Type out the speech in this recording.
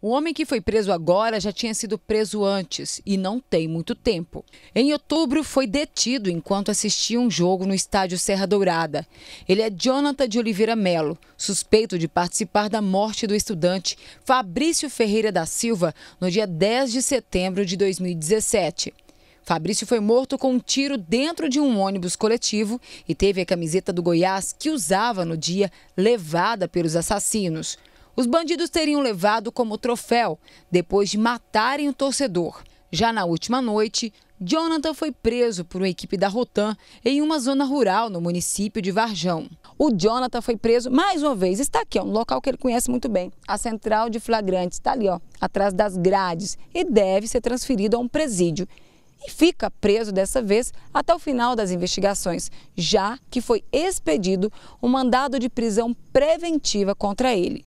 O homem que foi preso agora já tinha sido preso antes e não tem muito tempo. Em outubro, foi detido enquanto assistia um jogo no estádio Serra Dourada. Ele é Jonathan de Oliveira Melo, suspeito de participar da morte do estudante Fabrício Ferreira da Silva no dia 10 de setembro de 2017. Fabrício foi morto com um tiro dentro de um ônibus coletivo e teve a camiseta do Goiás que usava no dia levada pelos assassinos. Os bandidos teriam levado como troféu depois de matarem o torcedor. Já na última noite, Jonathan foi preso por uma equipe da Rotan em uma zona rural no município de Varjão. O Jonathan foi preso mais uma vez. Está aqui, ó, um local que ele conhece muito bem. A central de flagrantes está ali, ó, atrás das grades e deve ser transferido a um presídio. E fica preso dessa vez até o final das investigações, já que foi expedido um mandado de prisão preventiva contra ele.